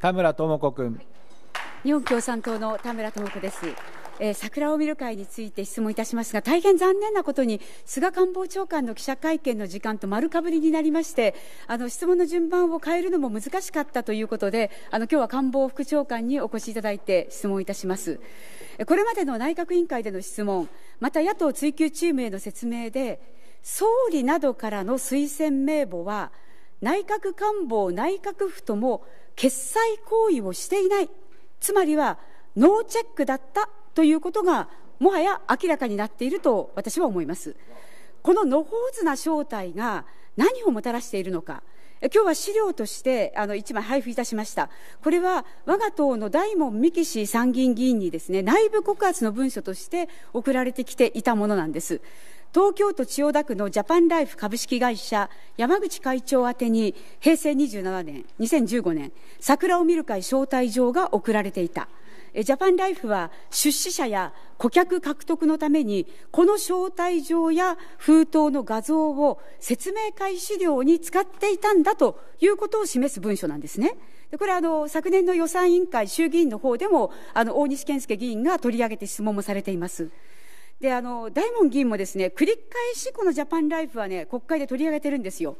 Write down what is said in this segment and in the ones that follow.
田村智子君、日本共産党の田村智子です。えー、桜を見る会について質問いたしますが、大変残念なことに、菅官房長官の記者会見の時間と丸かぶりになりまして、あの質問の順番を変えるのも難しかったということで、あの今日は官房副長官にお越しいただいて質問いたします。これまでの内閣委員会での質問、また野党追及チームへの説明で、総理などからの推薦名簿は、内閣官房内閣府とも決裁行為をしていないつまりはノーチェックだったということがもはや明らかになっていると私は思いますこの野放図な正体が何をもたらしているのか今日は資料としてあの1枚配布いたしました、これは我が党の大門三木氏参議院議員にです、ね、内部告発の文書として送られてきていたものなんです。東京都千代田区のジャパンライフ株式会社山口会長宛てに平成27年2015年桜を見る会招待状が送られていたジャパンライフは出資者や顧客獲得のためにこの招待状や封筒の画像を説明会資料に使っていたんだということを示す文書なんですね。これあの昨年の予算委員会衆議院の方でもあの大西健介議員が取り上げて質問もされています。であの大門議員もですね繰り返しこのジャパンライフはね国会で取り上げてるんですよ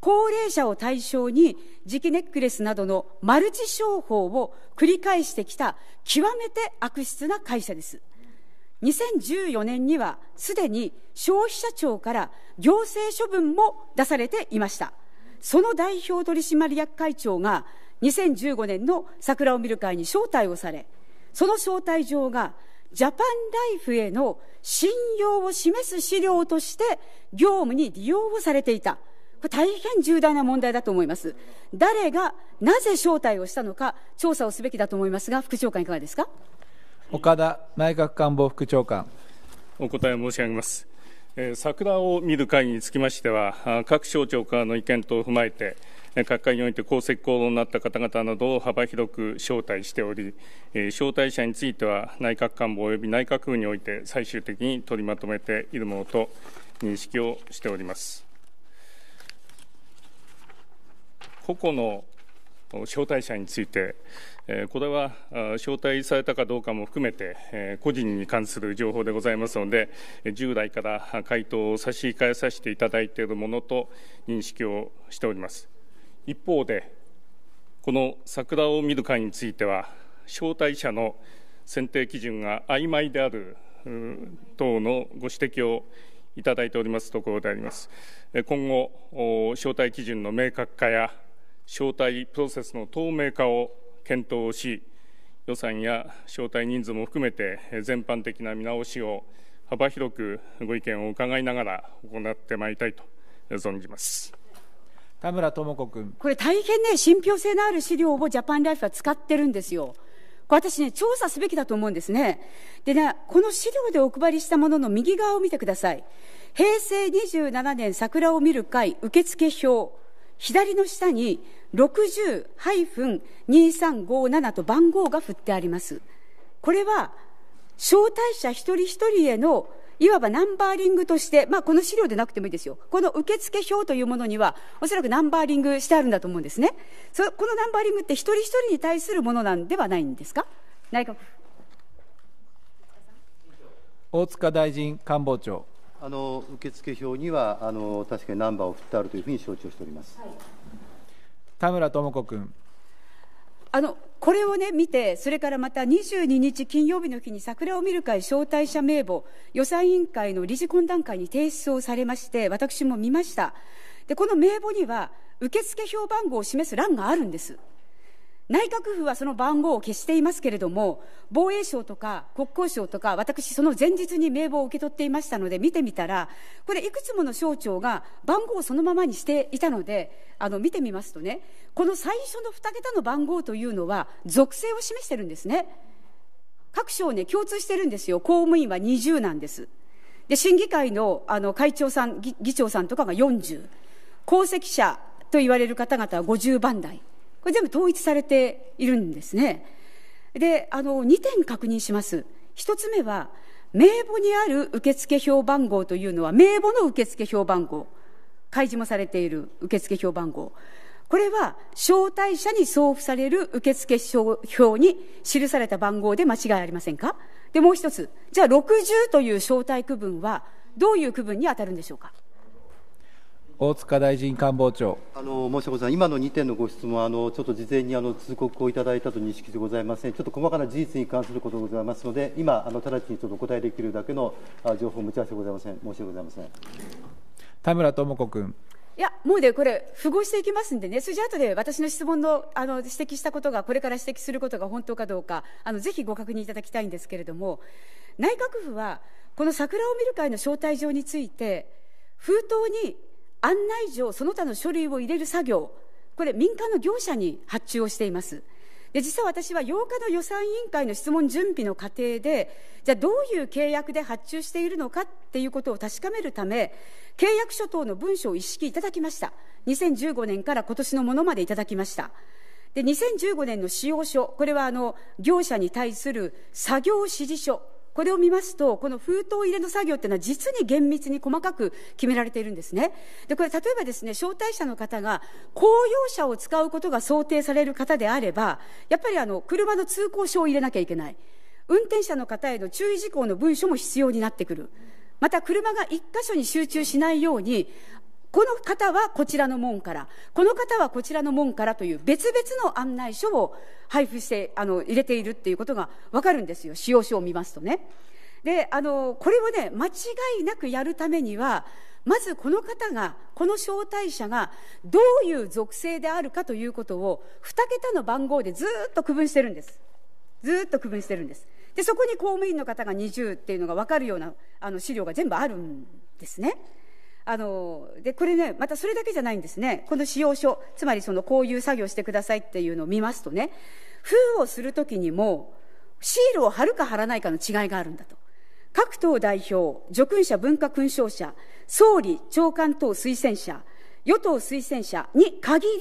高齢者を対象に磁気ネックレスなどのマルチ商法を繰り返してきた極めて悪質な会社です2014年にはすでに消費者庁から行政処分も出されていましたその代表取締役会長が2015年の桜を見る会に招待をされその招待状がジャパンライフへの信用を示す資料として業務に利用をされていた。これ大変重大な問題だと思います。誰がなぜ招待をしたのか調査をすべきだと思いますが、副長官いかがですか岡田内閣官房副長官。お答え申し上げます。桜を見る会議につきましては、各省庁からの意見等を踏まえて、各界において功績功労になった方々などを幅広く招待しており、招待者については内閣官房及び内閣府において最終的に取りまとめているものと認識をしております。個々の招待者について、これは招待されたかどうかも含めて、個人に関する情報でございますので、従来から回答を差し控えさせていただいているものと認識をしております。一方で、この桜を見る会については、招待者の選定基準が曖昧である等のご指摘をいただいておりますところであります。今後、招待基準の明確化や招待プロセスの透明化を検討し、予算や招待人数も含めて全般的な見直しを幅広くご意見を伺いながら行ってまいりたいと存じます。田村智子君これ大変ね信憑性のある資料をジャパンライフは使ってるんですよ私ね調査すべきだと思うんですねでねこの資料でお配りしたものの右側を見てください平成27年桜を見る会受付表左の下に60-2357と番号が振ってありますこれは招待者一人一人へのいわばナンバーリングとして、まあ、この資料でなくてもいいですよ、この受付表というものには、おそらくナンバーリングしてあるんだと思うんですね、そこのナンバーリングって、一人一人に対するものなんではないんですか、内閣大塚大臣官房長。あの受付表にはあの、確かにナンバーを振ってあるというふうに承知をしております。はい、田村智子君あのこれをね見てそれからまた22日金曜日の日に桜を見る会招待者名簿予算委員会の理事懇談会に提出をされまして私も見ましたでこの名簿には受付票番号を示す欄があるんです内閣府はその番号を消していますけれども、防衛省とか国交省とか、私、その前日に名簿を受け取っていましたので、見てみたら、これ、いくつもの省庁が番号をそのままにしていたので、あの見てみますとね、この最初の2桁の番号というのは、属性を示してるんですね。各省ね、共通してるんですよ、公務員は20なんです。で、審議会のあの会長さん議、議長さんとかが40、功績者と言われる方々は50番台。これ全部統一されているんですね。で、あの、2点確認します。1つ目は、名簿にある受付票番号というのは、名簿の受付票番号、開示もされている受付票番号。これは、招待者に送付される受付票に記された番号で間違いありませんかで、もう一つ。じゃあ、60という招待区分は、どういう区分に当たるんでしょうか大塚大臣官房長あの申し訳ございません、今の2点のご質問、あのちょっと事前にあの通告をいただいたと認識でございません、ちょっと細かな事実に関することでございますので、今、あの直ちにちょっとお答えできるだけの情報を持ち合わせございません、申し訳ございません田村智子君。いや、もうね、これ、符合していきますんでね、それじゃ後で私の質問のあの指摘したことが、これから指摘することが本当かどうかあの、ぜひご確認いただきたいんですけれども、内閣府は、この桜を見る会の招待状について、封筒に案内状、その他の書類を入れる作業、これ、民間の業者に発注をしています。で実は私は8日の予算委員会の質問準備の過程で、じゃあどういう契約で発注しているのかっていうことを確かめるため、契約書等の文書を一式いただきました。2015年から今年のものまでいただきました。で、2015年の使用書、これはあの業者に対する作業指示書これを見ますと、この封筒入れの作業っていうのは実に厳密に細かく決められているんですね。で、これ例えばですね、招待者の方が公用車を使うことが想定される方であれば、やっぱりあの、車の通行証を入れなきゃいけない。運転者の方への注意事項の文書も必要になってくる。また車が1箇所に集中しないようにこの方はこちらの門から、この方はこちらの門からという別々の案内書を配布して、あの、入れているっていうことがわかるんですよ。使用書を見ますとね。で、あの、これをね、間違いなくやるためには、まずこの方が、この招待者がどういう属性であるかということを、2桁の番号でずっと区分してるんです。ずっと区分してるんです。で、そこに公務員の方が20っていうのが分かるようなあの資料が全部あるんですね。あのでこれねまたそれだけじゃないんですねこの使用書つまりそのこういう作業してくださいっていうのを見ますとね封をする時にもシールを貼るか貼らないかの違いがあるんだと各党代表叙勲者文化勲章者総理長官等推薦者与党推薦者に限り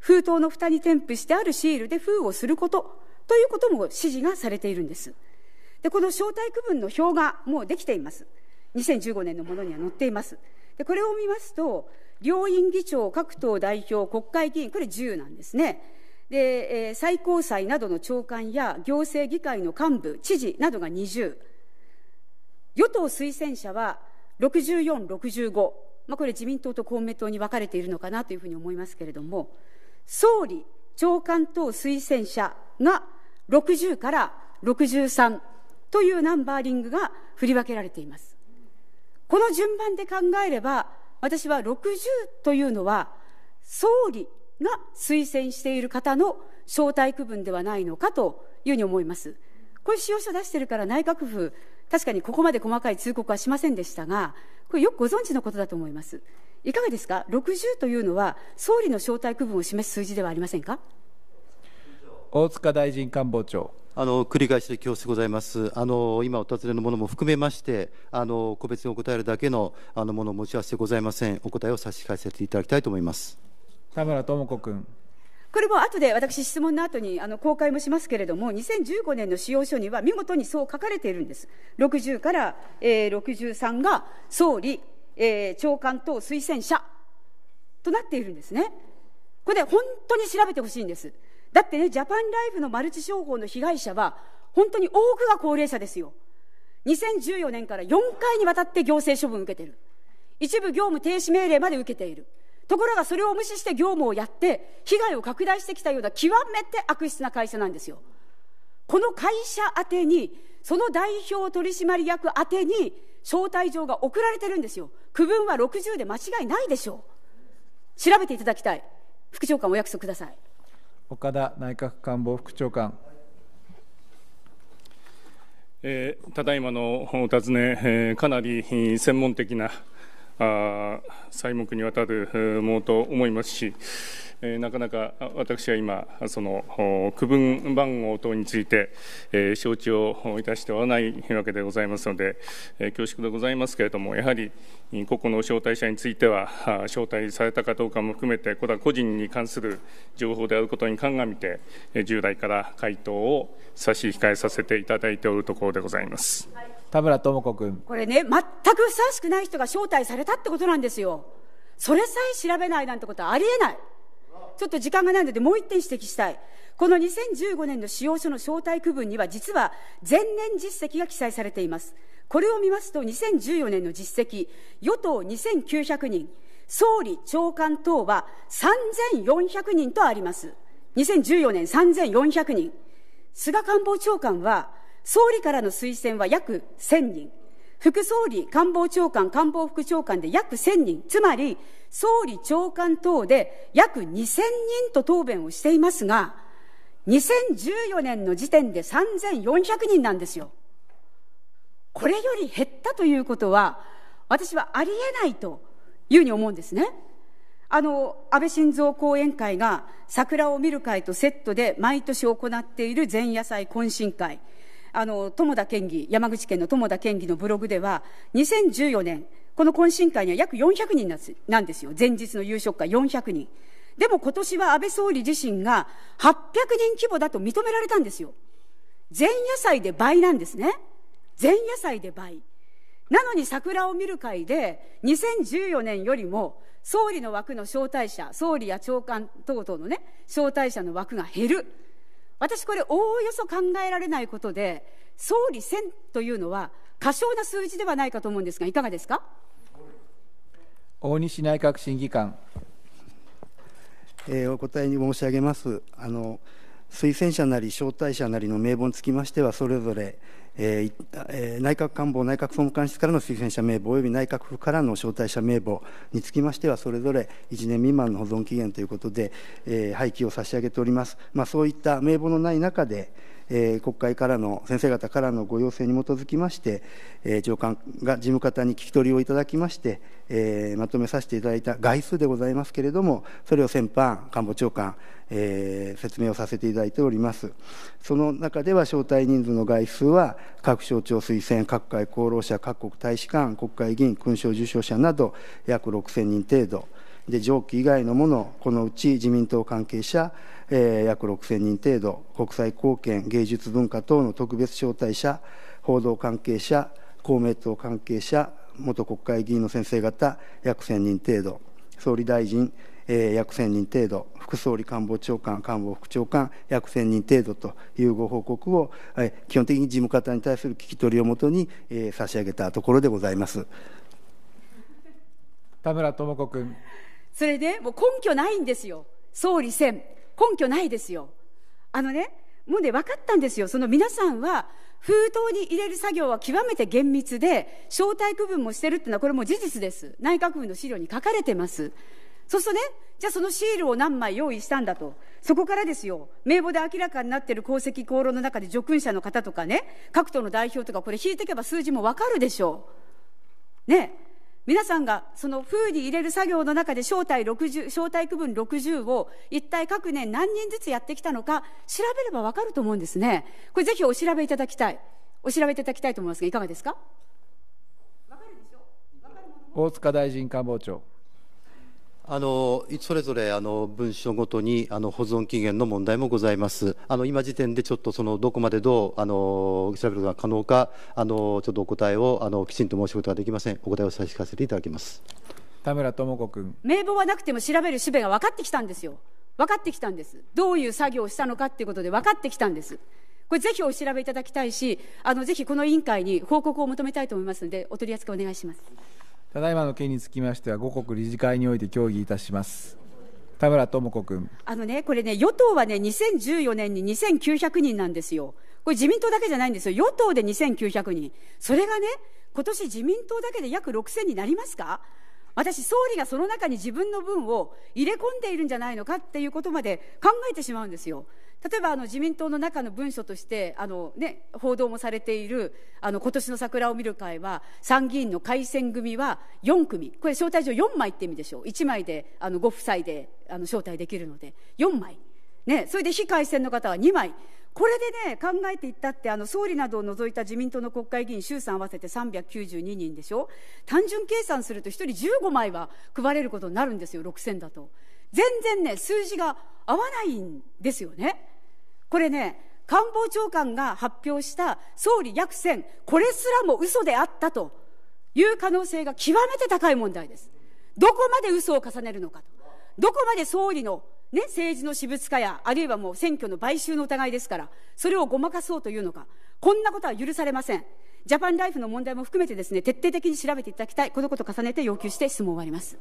封筒の蓋に添付してあるシールで封をすることということも指示がされているんですでこの招待区分の表がもうできています2015年のものには載っていますでこれを見ますと両院議長各党代表国会議員これ10なんですねで、えー、最高裁などの長官や行政議会の幹部知事などが20与党推薦者は6465、まあ、これ自民党と公明党に分かれているのかなというふうに思いますけれども総理長官等推薦者が60から63というナンバーリングが振り分けられていますこの順番で考えれば、私は60というのは、総理が推薦している方の招待区分ではないのかというふうに思います。これ、使用書出してるから内閣府、確かにここまで細かい通告はしませんでしたが、これ、よくご存知のことだと思います。いかがですか、60というのは、総理の招待区分を示す数字ではありませんか。大塚大臣官房長。あの繰り返しで恐縮ございます、あの今お尋ねのものも含めまして、あの個別にお答えるだけのあのものを持ち合わせてございません、お答えを差し控えさせていただきたいと思います田村智子君。これも後で私、質問の後にあの公開もしますけれども、2015年の使用書には見事にそう書かれているんです、60から、えー、63が総理、えー、長官等推薦者となっているんですね、これ、本当に調べてほしいんです。だってねジャパンライフのマルチ商法の被害者は本当に多くが高齢者ですよ2014年から4回にわたって行政処分を受けてる一部業務停止命令まで受けているところがそれを無視して業務をやって被害を拡大してきたような極めて悪質な会社なんですよこの会社宛てにその代表取締役宛てに招待状が送られてるんですよ区分は60で間違いないでしょう調べていただきたい副長官お約束ください岡田内閣官房副長官。えー、ただいまのお尋ね、えー、かなり専門的なあ細目にわたるものと思いますし、えー、なかなか私は今、その区分番号等について、えー、承知をいたしておらないわけでございますので、えー、恐縮でございますけれども、やはり個々の招待者については、招待されたかどうかも含めて、これは個人に関する情報であることに鑑みて、従来から回答を差し控えさせていただいておるところでございます。はい田村智子君これね全くふさわしくない人が招待されたってことなんですよそれさえ調べないなんてことはありえないちょっと時間がないのでもう一点指摘したいこの2015年の使用書の招待区分には実は前年実績が記載されていますこれを見ますと2014年の実績与党2900人総理長官等は3400人とあります2014年3400人菅官房長官は総理からの推薦は約1000人、副総理、官房長官、官房副長官で約1000人、つまり総理長官等で約2000人と答弁をしていますが、2014年の時点で3400人なんですよ。これより減ったということは、私はありえないというふうに思うんですね。あの、安倍晋三後援会が桜を見る会とセットで毎年行っている前夜祭懇親会。あの、友田県議、山口県の友田県議のブログでは、2014年、この懇親会には約400人なんですよ。前日の夕食会400人。でも今年は安倍総理自身が800人規模だと認められたんですよ。前夜祭で倍なんですね。前夜祭で倍。なのに桜を見る会で、2014年よりも、総理の枠の招待者、総理や長官等々のね、招待者の枠が減る。私これおおよそ考えられないことで総理選というのは過小な数字ではないかと思うんですがいかがですか大西内閣審議官、えー、お答えに申し上げますあの推薦者なり招待者なりの名簿につきましては、それぞれ、えー、内閣官房、内閣総務官室からの推薦者名簿及び内閣府からの招待者名簿につきましては、それぞれ1年未満の保存期限ということで、えー、廃棄を差し上げております。まあ、そういった名簿のない中で、えー、国会からの、先生方からのご要請に基づきまして、えー、長官が事務方に聞き取りをいただきまして、えー、まとめさせていただいた概数でございますけれども、それを先般、官房長官、えー、説明をさせていただいております。その中では、招待人数の概数は、各省庁推薦、各界功労者、各国大使館、国会議員、勲章受章者など、約6000人程度。で上記以外のもの、このうち自民党関係者、えー、約6000人程度国際貢献芸術文化等の特別招待者報道関係者公明党関係者元国会議員の先生方約1000人程度総理大臣、えー、約1000人程度副総理官房長官官房副長官約1000人程度というご報告を、えー、基本的に事務方に対する聞き取りをもとに、えー、差し上げたところでございます。田村智子君それで、もう根拠ないんですよ、総理選、根拠ないですよ。あのね、もうね、分かったんですよ。その皆さんは、封筒に入れる作業は極めて厳密で、招待区分もしてるっていうのは、これも事実です。内閣府の資料に書かれてます。そうするとね、じゃあそのシールを何枚用意したんだと。そこからですよ、名簿で明らかになっている功績功労の中で叙勲者の方とかね、各党の代表とか、これ引いていけば数字もわかるでしょう。ね。皆さんがその封に入れる作業の中で招待60招待区分60を一体各年何人ずつやってきたのか調べればわかると思うんですねこれぜひお調べいただきたいお調べいただきたいと思いますがいかがですか大塚大臣官房長あのそれぞれあの文書ごとにあの保存期限の問題もございます。あの今時点でちょっとそのどこまでどうあの調べることが可能かあのちょっとお答えをあのきちんと申しことができません。お答えを差し控えていただきます。田村智子君。名簿はなくても調べるべが分かってきたんですよ。分かってきたんです。どういう作業をしたのかっていうことで分かってきたんです。これぜひお調べいただきたいし、あのぜひこの委員会に報告を求めたいと思いますので、お取り扱いお願いします。ただいまの件につきましては、五国理事会において協議いたします。田村智子君あのね、これね、与党はね、2014年に2900人なんですよ。これ自民党だけじゃないんですよ。与党で2900人。それがね、今年自民党だけで約6000になりますか私、総理がその中に自分の分を入れ込んでいるんじゃないのかっていうことまで考えてしまうんですよ。例えばあの自民党の中の文書としてあの、ね、報道もされているあの今年の桜を見る会は参議院の改選組は4組これ招待状4枚って意味でしょう1枚であのご夫妻であの招待できるので4枚、ね、それで非改選の方は2枚これでね考えていったってあの総理などを除いた自民党の国会議員衆参合わせて392人でしょ単純計算すると1人15枚は配れることになるんですよ6000だと全然ね数字が合わないんですよねこれね、官房長官が発表した総理約戦、これすらも嘘であったという可能性が極めて高い問題です。どこまで嘘を重ねるのかと。どこまで総理の、ね、政治の私物化や、あるいはもう選挙の買収の疑いですから、それをごまかそうというのか。こんなことは許されません。ジャパンライフの問題も含めてですね、徹底的に調べていただきたい。このことを重ねて要求して質問を終わります。